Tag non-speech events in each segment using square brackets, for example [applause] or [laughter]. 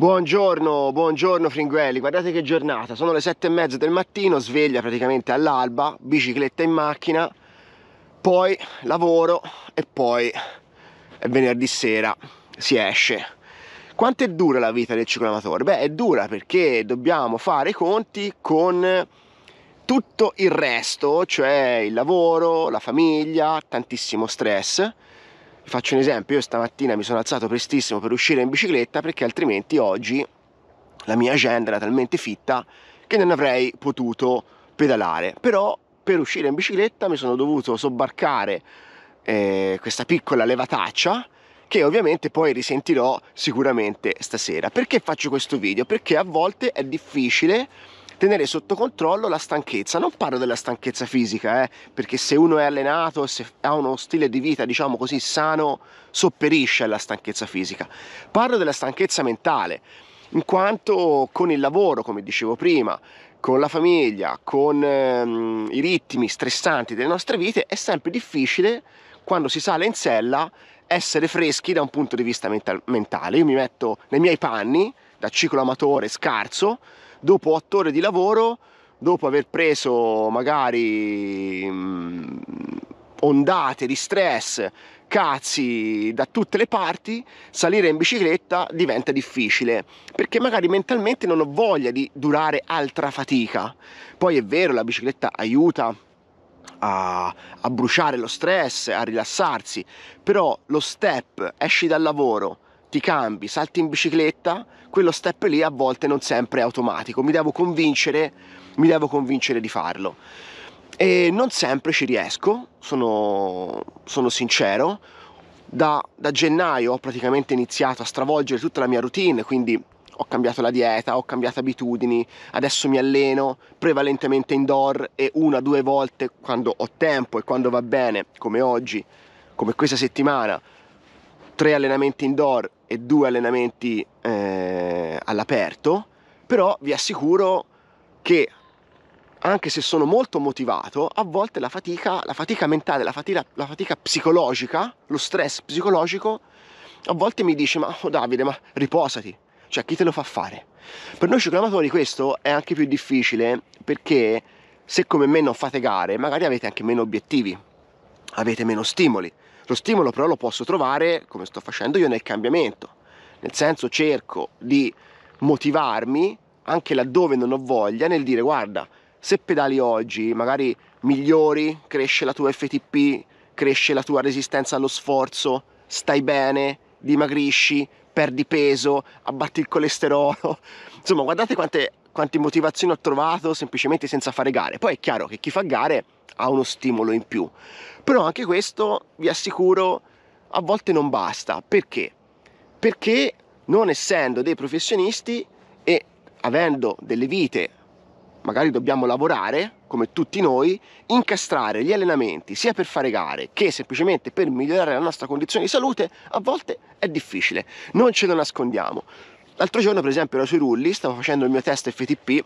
Buongiorno, buongiorno Fringuelli, guardate che giornata, sono le sette e mezza del mattino, sveglia praticamente all'alba, bicicletta in macchina, poi lavoro e poi è venerdì sera, si esce. Quanto è dura la vita del cicloamatore? Beh, è dura perché dobbiamo fare i conti con tutto il resto, cioè il lavoro, la famiglia, tantissimo stress Faccio un esempio, io stamattina mi sono alzato prestissimo per uscire in bicicletta perché altrimenti oggi la mia agenda era talmente fitta che non avrei potuto pedalare. Però per uscire in bicicletta mi sono dovuto sobbarcare eh, questa piccola levataccia che ovviamente poi risentirò sicuramente stasera. Perché faccio questo video? Perché a volte è difficile tenere sotto controllo la stanchezza. Non parlo della stanchezza fisica, eh, perché se uno è allenato, se ha uno stile di vita, diciamo così, sano, sopperisce alla stanchezza fisica. Parlo della stanchezza mentale, in quanto con il lavoro, come dicevo prima, con la famiglia, con ehm, i ritmi stressanti delle nostre vite, è sempre difficile quando si sale in sella essere freschi da un punto di vista mental mentale. Io mi metto nei miei panni da ciclo amatore scarso dopo otto ore di lavoro, dopo aver preso magari mh, mm, ondate di stress, cazzi da tutte le parti, salire in bicicletta diventa difficile, perché magari mentalmente non ho voglia di durare altra fatica. Poi è vero, la bicicletta aiuta a, a bruciare lo stress, a rilassarsi, però lo step, esci dal lavoro, ti cambi, salti in bicicletta, quello step lì a volte non sempre è automatico, mi devo convincere, mi devo convincere di farlo. E non sempre ci riesco, sono, sono sincero. Da, da gennaio ho praticamente iniziato a stravolgere tutta la mia routine, quindi ho cambiato la dieta, ho cambiato abitudini, adesso mi alleno prevalentemente indoor e una o due volte quando ho tempo e quando va bene, come oggi, come questa settimana, tre allenamenti indoor, e due allenamenti eh, all'aperto, però vi assicuro che anche se sono molto motivato, a volte la fatica, la fatica mentale, la fatica, la fatica psicologica, lo stress psicologico, a volte mi dice ma oh Davide, ma riposati, cioè chi te lo fa fare? Per noi ciclamatori questo è anche più difficile perché se come me non fate gare, magari avete anche meno obiettivi, avete meno stimoli, lo stimolo però lo posso trovare, come sto facendo io, nel cambiamento. Nel senso cerco di motivarmi anche laddove non ho voglia nel dire guarda, se pedali oggi magari migliori, cresce la tua FTP, cresce la tua resistenza allo sforzo, stai bene, dimagrisci, perdi peso, abbatti il colesterolo. [laughs] Insomma, guardate quante quante motivazioni ho trovato semplicemente senza fare gare. Poi è chiaro che chi fa gare ha uno stimolo in più, però anche questo vi assicuro a volte non basta. Perché? Perché non essendo dei professionisti e avendo delle vite, magari dobbiamo lavorare, come tutti noi, incastrare gli allenamenti sia per fare gare che semplicemente per migliorare la nostra condizione di salute, a volte è difficile, non ce lo nascondiamo. L'altro giorno per esempio ero sui rulli, stavo facendo il mio test FTP,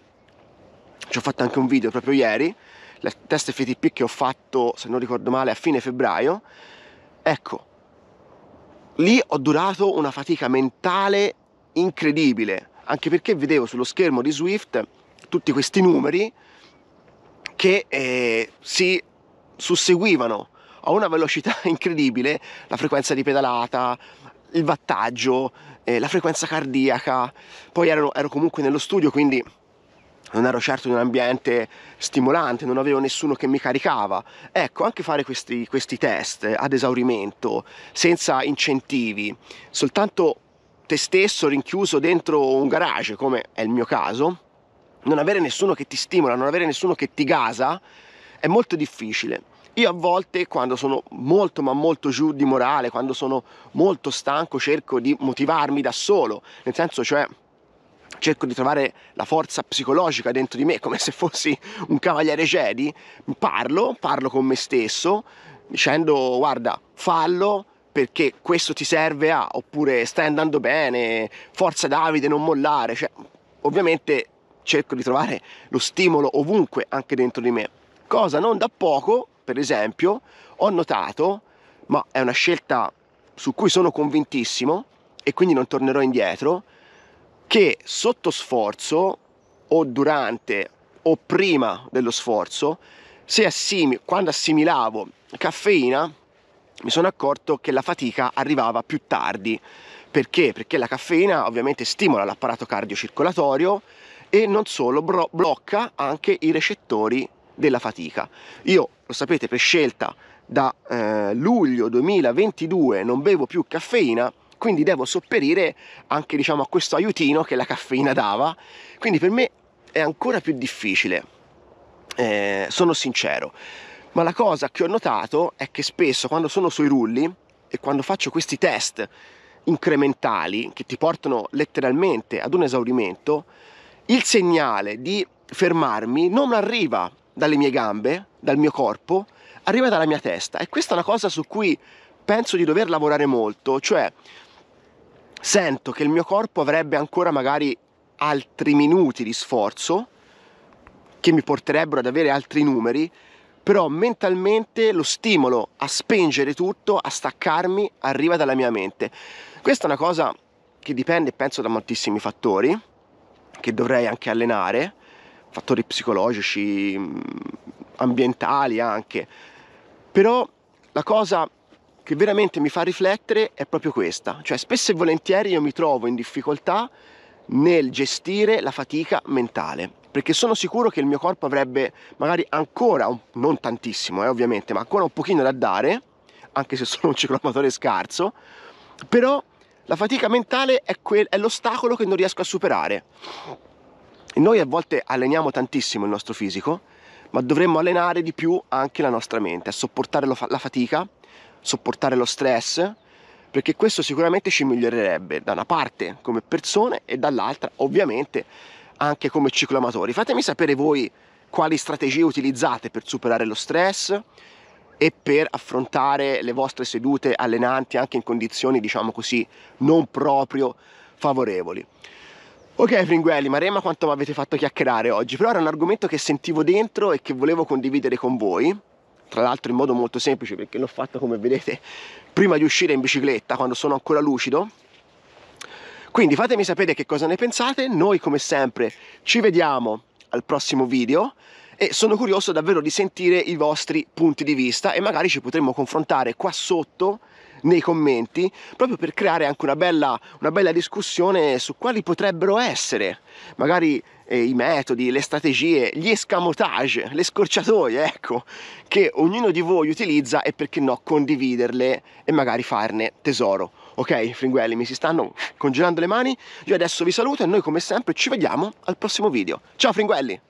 ci ho fatto anche un video proprio ieri, il test FTP che ho fatto, se non ricordo male, a fine febbraio. Ecco, lì ho durato una fatica mentale incredibile, anche perché vedevo sullo schermo di Swift tutti questi numeri che eh, si susseguivano a una velocità [laughs] incredibile, la frequenza di pedalata, il vattaggio, eh, la frequenza cardiaca, poi ero, ero comunque nello studio quindi non ero certo in un ambiente stimolante, non avevo nessuno che mi caricava. Ecco, anche fare questi, questi test ad esaurimento, senza incentivi, soltanto te stesso rinchiuso dentro un garage, come è il mio caso, non avere nessuno che ti stimola, non avere nessuno che ti gasa, è molto difficile. Io a volte quando sono molto ma molto giù di morale, quando sono molto stanco, cerco di motivarmi da solo, nel senso cioè cerco di trovare la forza psicologica dentro di me come se fossi un cavaliere Jedi, parlo, parlo con me stesso dicendo guarda fallo perché questo ti serve a oppure stai andando bene, forza Davide non mollare, cioè ovviamente cerco di trovare lo stimolo ovunque anche dentro di me, cosa non da poco per esempio, ho notato, ma è una scelta su cui sono convintissimo e quindi non tornerò indietro, che sotto sforzo o durante o prima dello sforzo, se assimil- quando assimilavo caffeina, mi sono accorto che la fatica arrivava più tardi. Perché? Perché la caffeina ovviamente stimola l'apparato cardiocircolatorio e non solo, bro- blocca anche i recettori della fatica. Io, lo sapete, per scelta da eh, luglio 2022 non bevo più caffeina, quindi devo sopperire anche diciamo, a questo aiutino che la caffeina dava, quindi per me è ancora più difficile, eh, sono sincero. Ma la cosa che ho notato è che spesso quando sono sui rulli e quando faccio questi test incrementali che ti portano letteralmente ad un esaurimento, il segnale di fermarmi non arriva dalle mie gambe, dal mio corpo, arriva dalla mia testa. E questa è una cosa su cui penso di dover lavorare molto, cioè sento che il mio corpo avrebbe ancora magari altri minuti di sforzo che mi porterebbero ad avere altri numeri, però mentalmente lo stimolo a spengere tutto, a staccarmi, arriva dalla mia mente. Questa è una cosa che dipende, penso, da moltissimi fattori, che dovrei anche allenare, fattori psicologici, mm, ambientali anche. Però la cosa che veramente mi fa riflettere è proprio questa, cioè spesso e volentieri io mi trovo in difficoltà nel gestire la fatica mentale, perché sono sicuro che il mio corpo avrebbe magari ancora, non tantissimo eh, ovviamente, ma ancora un pochino da dare, anche se sono un ciclomatore scarso, però la fatica mentale è, quel, è l'ostacolo che non riesco a superare noi a volte alleniamo tantissimo il nostro fisico, ma dovremmo allenare di più anche la nostra mente, a sopportare la fatica, sopportare lo stress, perché questo sicuramente ci migliorerebbe da una parte come persone e dall'altra ovviamente anche come cicloamatori. Fatemi sapere voi quali strategie utilizzate per superare lo stress e per affrontare le vostre sedute allenanti anche in condizioni diciamo così non proprio favorevoli. Ok Fringuelli, ma Rema quanto mi avete fatto chiacchierare oggi, però era un argomento che sentivo dentro e che volevo condividere con voi, tra l'altro in modo molto semplice perché l'ho fatto come vedete prima di uscire in bicicletta quando sono ancora lucido. Quindi fatemi sapere che cosa ne pensate, noi come sempre ci vediamo al prossimo video e sono curioso davvero di sentire i vostri punti di vista e magari ci potremmo confrontare qua sotto nei commenti, proprio per creare anche una bella, una bella discussione su quali potrebbero essere magari eh, i metodi, le strategie, gli escamotage, le scorciatoie, ecco, che ognuno di voi utilizza e perché no condividerle e magari farne tesoro. Ok, fringuelli, mi si stanno congelando le mani. Io adesso vi saluto e noi come sempre ci vediamo al prossimo video. Ciao fringuelli!